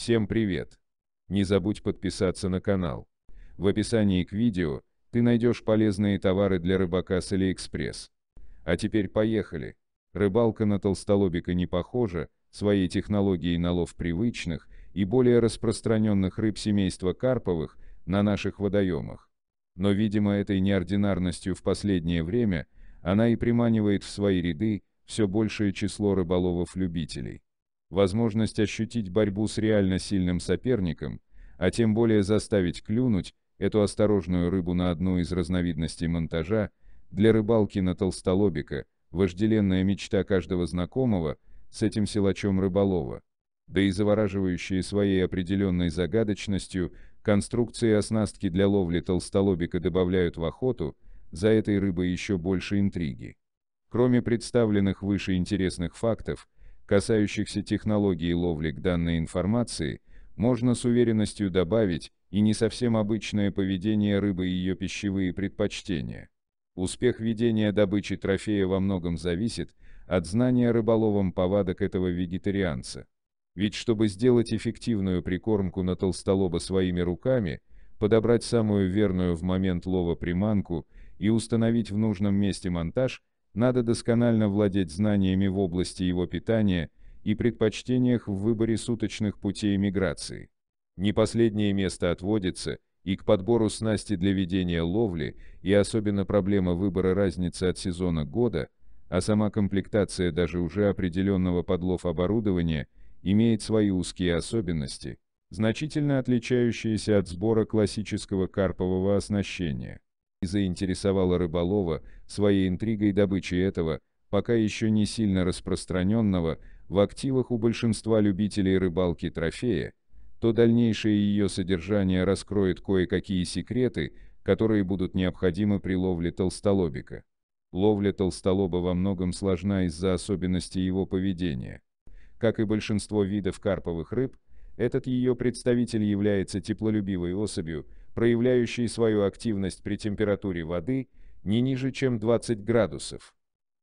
Всем привет! Не забудь подписаться на канал. В описании к видео ты найдешь полезные товары для рыбака с Алиэкспресс. А теперь поехали! Рыбалка на толстолобика не похожа, своей технологией на лов привычных и более распространенных рыб семейства карповых на наших водоемах. Но, видимо, этой неординарностью в последнее время она и приманивает в свои ряды все большее число рыболовов-любителей возможность ощутить борьбу с реально сильным соперником, а тем более заставить клюнуть эту осторожную рыбу на одну из разновидностей монтажа, для рыбалки на толстолобика, вожделенная мечта каждого знакомого с этим силачом рыболова, да и завораживающие своей определенной загадочностью конструкции оснастки для ловли толстолобика добавляют в охоту, за этой рыбой еще больше интриги. Кроме представленных выше интересных фактов, касающихся технологии ловли данной информации, можно с уверенностью добавить и не совсем обычное поведение рыбы и ее пищевые предпочтения. Успех ведения добычи трофея во многом зависит от знания рыболовом повадок этого вегетарианца. Ведь чтобы сделать эффективную прикормку на толстолоба своими руками, подобрать самую верную в момент лова приманку и установить в нужном месте монтаж, надо досконально владеть знаниями в области его питания и предпочтениях в выборе суточных путей миграции. Не последнее место отводится и к подбору снасти для ведения ловли, и особенно проблема выбора разницы от сезона года, а сама комплектация даже уже определенного подлов оборудования имеет свои узкие особенности, значительно отличающиеся от сбора классического карпового оснащения и заинтересовала рыболова своей интригой добычи этого, пока еще не сильно распространенного, в активах у большинства любителей рыбалки трофея, то дальнейшее ее содержание раскроет кое-какие секреты, которые будут необходимы при ловле толстолобика. Ловля толстолоба во многом сложна из-за особенностей его поведения. Как и большинство видов карповых рыб, этот ее представитель является теплолюбивой особью, проявляющие свою активность при температуре воды не ниже, чем 20 градусов.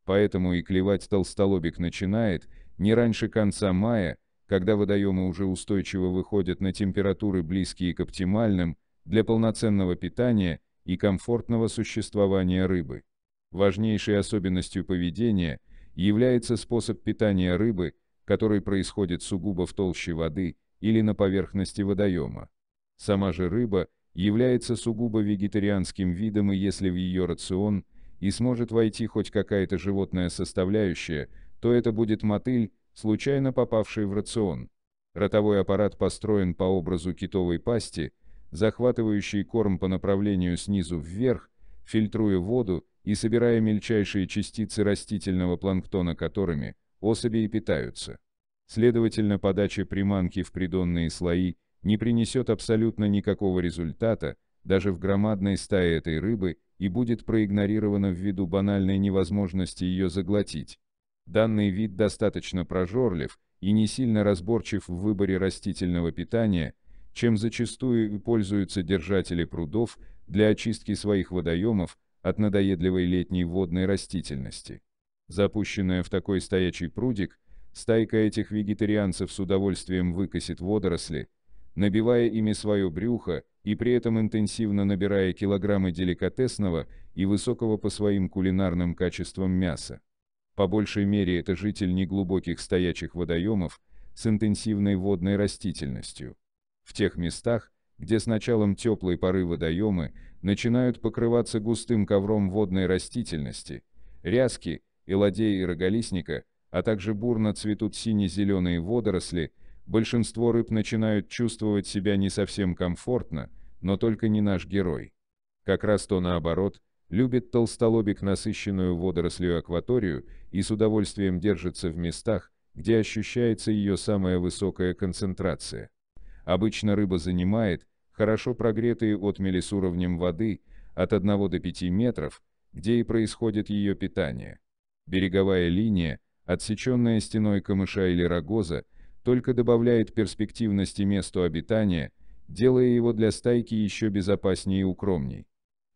Поэтому и клевать толстолобик начинает не раньше конца мая, когда водоемы уже устойчиво выходят на температуры близкие к оптимальным для полноценного питания и комфортного существования рыбы. Важнейшей особенностью поведения является способ питания рыбы, который происходит сугубо в толще воды или на поверхности водоема. Сама же рыба является сугубо вегетарианским видом и если в ее рацион и сможет войти хоть какая-то животная составляющая, то это будет мотыль, случайно попавший в рацион. Ротовой аппарат построен по образу китовой пасти, захватывающий корм по направлению снизу вверх, фильтруя воду и собирая мельчайшие частицы растительного планктона, которыми особи и питаются. Следовательно, подача приманки в придонные слои – не принесет абсолютно никакого результата, даже в громадной стае этой рыбы, и будет проигнорирована ввиду банальной невозможности ее заглотить. Данный вид достаточно прожорлив и не сильно разборчив в выборе растительного питания, чем зачастую пользуются держатели прудов для очистки своих водоемов от надоедливой летней водной растительности. Запущенная в такой стоячий прудик, стайка этих вегетарианцев с удовольствием выкосит водоросли, набивая ими свое брюхо и при этом интенсивно набирая килограммы деликатесного и высокого по своим кулинарным качествам мяса. По большей мере это житель неглубоких стоячих водоемов с интенсивной водной растительностью. В тех местах, где с началом теплой поры водоемы начинают покрываться густым ковром водной растительности, ряски, элодеи и рогалисника, а также бурно цветут сине-зеленые водоросли – большинство рыб начинают чувствовать себя не совсем комфортно, но только не наш герой. Как раз то наоборот, любит толстолобик насыщенную водорослью акваторию и с удовольствием держится в местах, где ощущается ее самая высокая концентрация. Обычно рыба занимает, хорошо прогретые отмели с уровнем воды, от 1 до 5 метров, где и происходит ее питание. Береговая линия, отсеченная стеной камыша или рогоза, только добавляет перспективности месту обитания, делая его для стайки еще безопаснее и укромней.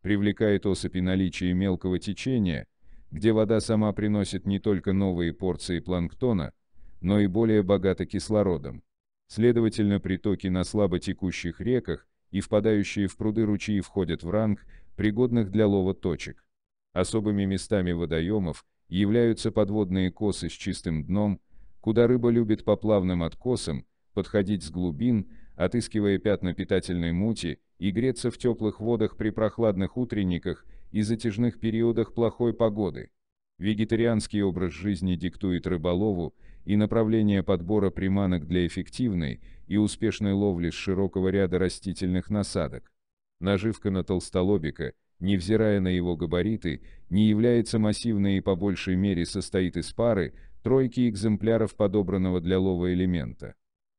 Привлекает особи наличие мелкого течения, где вода сама приносит не только новые порции планктона, но и более богата кислородом. Следовательно, притоки на слабо текущих реках и впадающие в пруды ручьи входят в ранг пригодных для лова точек. Особыми местами водоемов являются подводные косы с чистым дном, куда рыба любит по плавным откосам, подходить с глубин, отыскивая пятна питательной мути, и греться в теплых водах при прохладных утренниках и затяжных периодах плохой погоды. Вегетарианский образ жизни диктует рыболову и направление подбора приманок для эффективной и успешной ловли с широкого ряда растительных насадок. Наживка на толстолобика, невзирая на его габариты, не является массивной и по большей мере состоит из пары, тройки экземпляров подобранного для лова элемента.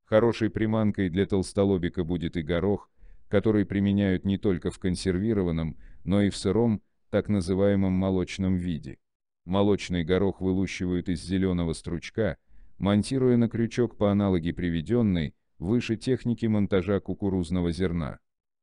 Хорошей приманкой для толстолобика будет и горох, который применяют не только в консервированном, но и в сыром, так называемом молочном виде. Молочный горох вылущивают из зеленого стручка, монтируя на крючок по аналоге приведенной, выше техники монтажа кукурузного зерна.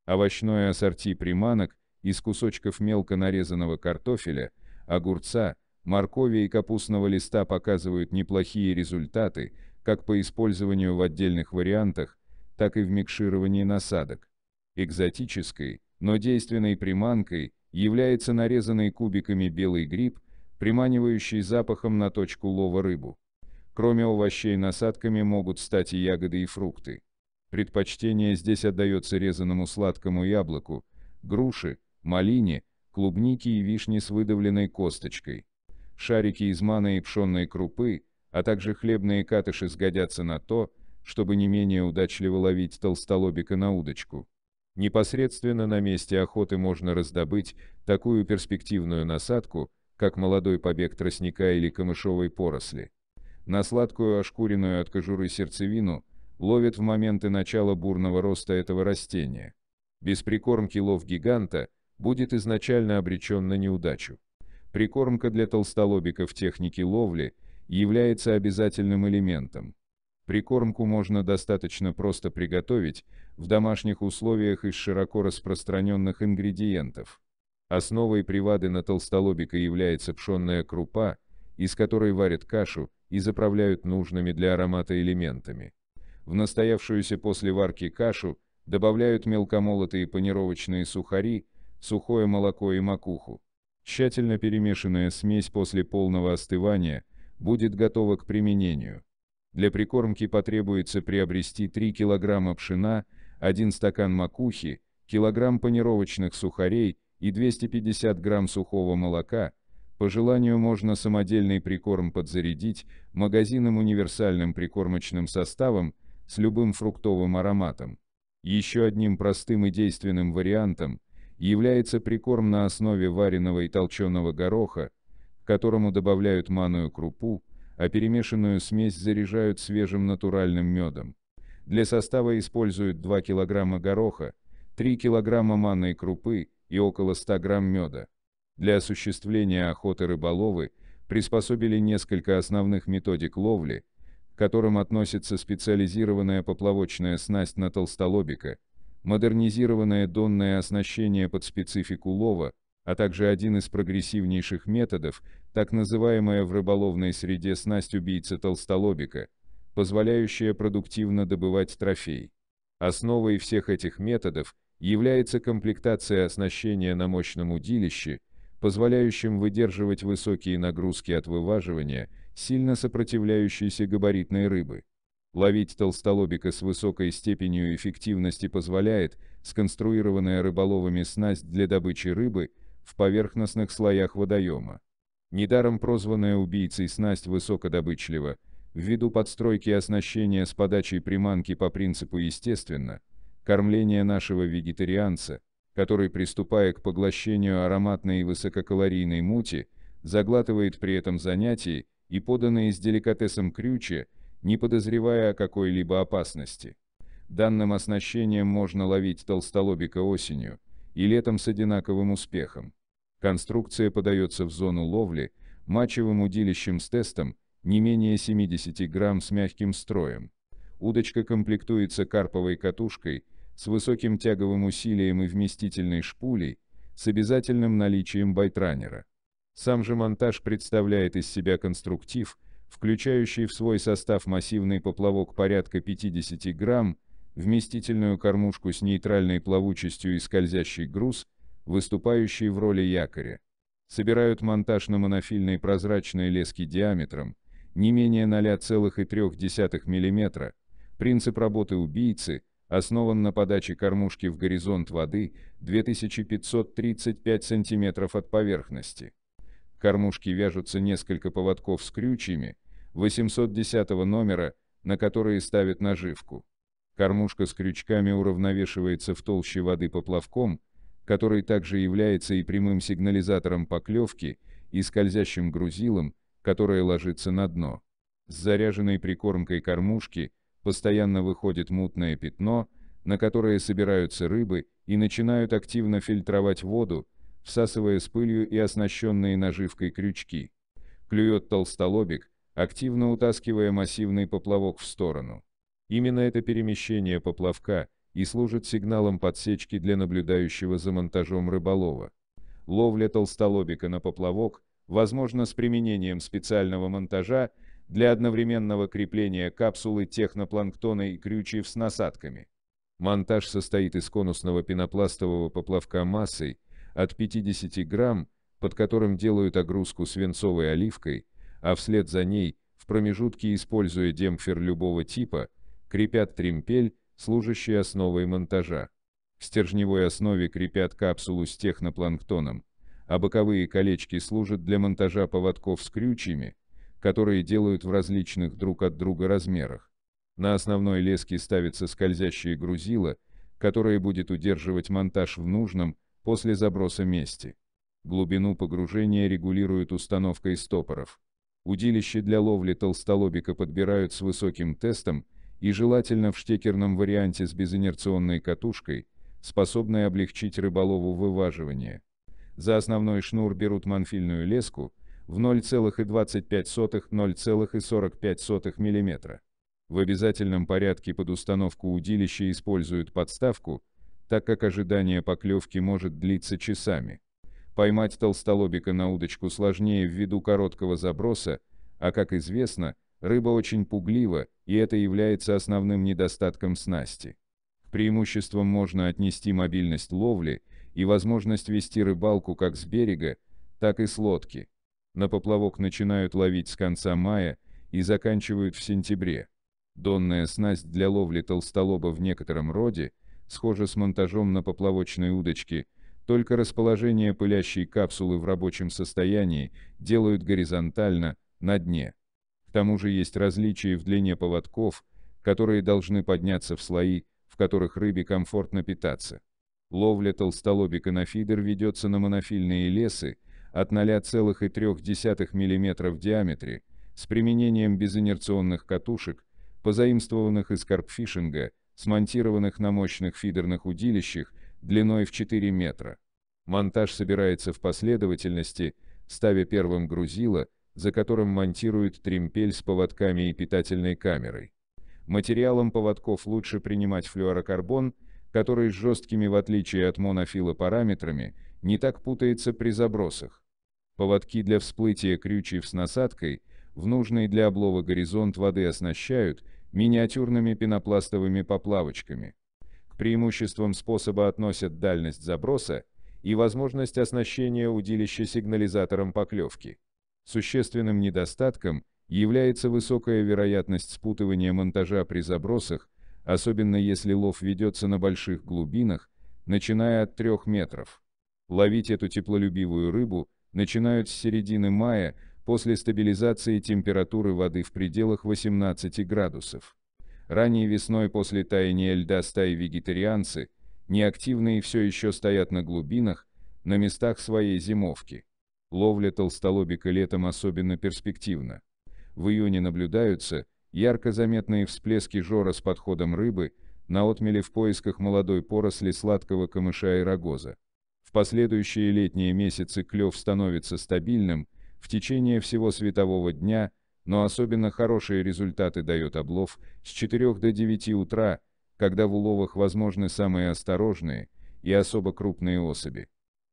Овощное ассорти приманок из кусочков мелко нарезанного картофеля, огурца, Моркови и капустного листа показывают неплохие результаты, как по использованию в отдельных вариантах, так и в микшировании насадок. Экзотической, но действенной приманкой является нарезанный кубиками белый гриб, приманивающий запахом на точку лова рыбу. Кроме овощей насадками могут стать и ягоды и фрукты. Предпочтение здесь отдается резаному сладкому яблоку, груши, малине, клубнике и вишне с выдавленной косточкой шарики из маны и пшенной крупы, а также хлебные катыши сгодятся на то, чтобы не менее удачливо ловить толстолобика на удочку. Непосредственно на месте охоты можно раздобыть такую перспективную насадку, как молодой побег тростника или камышовой поросли. На сладкую ошкуренную от кожуры сердцевину ловят в моменты начала бурного роста этого растения. Без прикормки лов гиганта будет изначально обречен на неудачу прикормка для толстолобиков технике ловли является обязательным элементом. Прикормку можно достаточно просто приготовить в домашних условиях из широко распространенных ингредиентов. Основой привады на толстолобика является пшенная крупа, из которой варят кашу и заправляют нужными для аромата элементами. В настоявшуюся после варки кашу добавляют мелкомолотые панировочные сухари, сухое молоко и макуху. Тщательно перемешанная смесь после полного остывания будет готова к применению. Для прикормки потребуется приобрести 3 кг пшена, 1 стакан макухи, килограмм панировочных сухарей и 250 грамм сухого молока. По желанию можно самодельный прикорм подзарядить магазином универсальным прикормочным составом с любым фруктовым ароматом. Еще одним простым и действенным вариантом – является прикорм на основе вареного и толченого гороха, к которому добавляют манную крупу, а перемешанную смесь заряжают свежим натуральным медом. Для состава используют 2 кг гороха, 3 кг манной крупы и около 100 г меда. Для осуществления охоты рыболовы приспособили несколько основных методик ловли, к которым относится специализированная поплавочная снасть на толстолобика – модернизированное донное оснащение под специфику лова, а также один из прогрессивнейших методов, так называемая в рыболовной среде снасть убийца толстолобика, позволяющая продуктивно добывать трофей. Основой всех этих методов является комплектация оснащения на мощном удилище, позволяющим выдерживать высокие нагрузки от вываживания сильно сопротивляющейся габаритной рыбы. Ловить толстолобика с высокой степенью эффективности позволяет сконструированная рыболовами снасть для добычи рыбы в поверхностных слоях водоема. Недаром прозванная убийцей снасть высокодобычлива, ввиду подстройки оснащения с подачей приманки по принципу естественно, кормление нашего вегетарианца, который, приступая к поглощению ароматной и высококалорийной мути, заглатывает при этом занятии и поданные с деликатесом крючи, не подозревая о какой-либо опасности. Данным оснащением можно ловить толстолобика осенью и летом с одинаковым успехом. Конструкция подается в зону ловли мачевым удилищем с тестом не менее 70 грамм с мягким строем. Удочка комплектуется карповой катушкой с высоким тяговым усилием и вместительной шпулей с обязательным наличием байтранера. Сам же монтаж представляет из себя конструктив – включающий в свой состав массивный поплавок порядка 50 грамм, вместительную кормушку с нейтральной плавучестью и скользящий груз, выступающий в роли якоря. Собирают монтаж на монофильной прозрачной леске диаметром не менее 0,3 мм. Принцип работы убийцы основан на подаче кормушки в горизонт воды 2535 см от поверхности. Кормушки вяжутся несколько поводков с крючьями, 810 номера, на которые ставят наживку. Кормушка с крючками уравновешивается в толще воды поплавком, который также является и прямым сигнализатором поклевки, и скользящим грузилом, которое ложится на дно. С заряженной прикормкой кормушки постоянно выходит мутное пятно, на которое собираются рыбы и начинают активно фильтровать воду, всасывая с пылью и оснащенные наживкой крючки. Клюет толстолобик, активно утаскивая массивный поплавок в сторону. Именно это перемещение поплавка и служит сигналом подсечки для наблюдающего за монтажом рыболова. Ловля толстолобика на поплавок, возможно с применением специального монтажа для одновременного крепления капсулы технопланктона и крючев с насадками. Монтаж состоит из конусного пенопластового поплавка массой от 50 грамм, под которым делают огрузку свинцовой оливкой, а вслед за ней, в промежутке используя демпфер любого типа, крепят тримпель, служащий основой монтажа. В стержневой основе крепят капсулу с технопланктоном, а боковые колечки служат для монтажа поводков с крючьями, которые делают в различных друг от друга размерах. На основной леске ставится скользящее грузило, которое будет удерживать монтаж в нужном после заброса месте. Глубину погружения регулируют установкой стопоров. Удилище для ловли толстолобика подбирают с высоким тестом и желательно в штекерном варианте с безинерционной катушкой, способной облегчить рыболову вываживание. За основной шнур берут манфильную леску в 0,25-0,45 мм. В обязательном порядке под установку удилища используют подставку, так как ожидание поклевки может длиться часами. Поймать толстолобика на удочку сложнее ввиду короткого заброса, а как известно, рыба очень пуглива, и это является основным недостатком снасти. К преимуществам можно отнести мобильность ловли и возможность вести рыбалку как с берега, так и с лодки. На поплавок начинают ловить с конца мая и заканчивают в сентябре. Донная снасть для ловли толстолоба в некотором роде схожа с монтажом на поплавочной удочке – только расположение пылящей капсулы в рабочем состоянии делают горизонтально, на дне. К тому же есть различия в длине поводков, которые должны подняться в слои, в которых рыбе комфортно питаться. Ловля толстолобика на фидер ведется на монофильные лесы от 0,3 мм в диаметре с применением безинерционных катушек, позаимствованных из карпфишинга, смонтированных на мощных фидерных удилищах длиной в 4 метра. Монтаж собирается в последовательности, ставя первым грузило, за которым монтируют тримпель с поводками и питательной камерой. Материалом поводков лучше принимать флюорокарбон, который с жесткими в отличие от монофила параметрами, не так путается при забросах. Поводки для всплытия крючев с насадкой в нужный для облова горизонт воды оснащают миниатюрными пенопластовыми поплавочками. Преимуществом способа относят дальность заброса и возможность оснащения удилища сигнализатором поклевки. Существенным недостатком является высокая вероятность спутывания монтажа при забросах, особенно если лов ведется на больших глубинах, начиная от 3 метров. Ловить эту теплолюбивую рыбу начинают с середины мая после стабилизации температуры воды в пределах 18 градусов. Ранней весной после таяния льда стаи вегетарианцы, неактивные все еще стоят на глубинах, на местах своей зимовки. Ловля толстолобика летом особенно перспективна. В июне наблюдаются ярко заметные всплески жора с подходом рыбы, на отмеле в поисках молодой поросли сладкого камыша и рогоза. В последующие летние месяцы клев становится стабильным, в течение всего светового дня – но особенно хорошие результаты дает облов с 4 до 9 утра, когда в уловах возможны самые осторожные и особо крупные особи.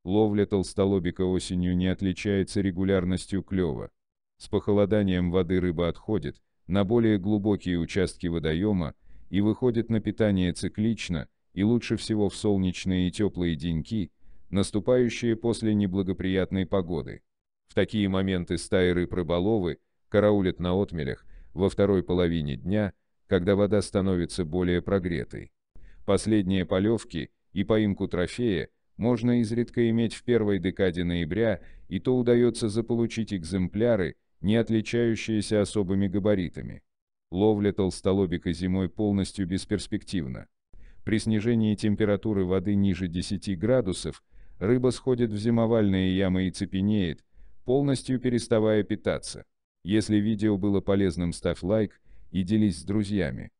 Ловля толстолобика осенью не отличается регулярностью клева. С похолоданием воды рыба отходит на более глубокие участки водоема и выходит на питание циклично и лучше всего в солнечные и теплые деньки, наступающие после неблагоприятной погоды. В такие моменты стаи рыб рыболовы караулят на отмелях во второй половине дня, когда вода становится более прогретой. Последние полевки и поимку трофея можно изредка иметь в первой декаде ноября, и то удается заполучить экземпляры, не отличающиеся особыми габаритами. Ловля толстолобика зимой полностью бесперспективна. При снижении температуры воды ниже 10 градусов рыба сходит в зимовальные ямы и цепенеет, полностью переставая питаться. Если видео было полезным ставь лайк и делись с друзьями.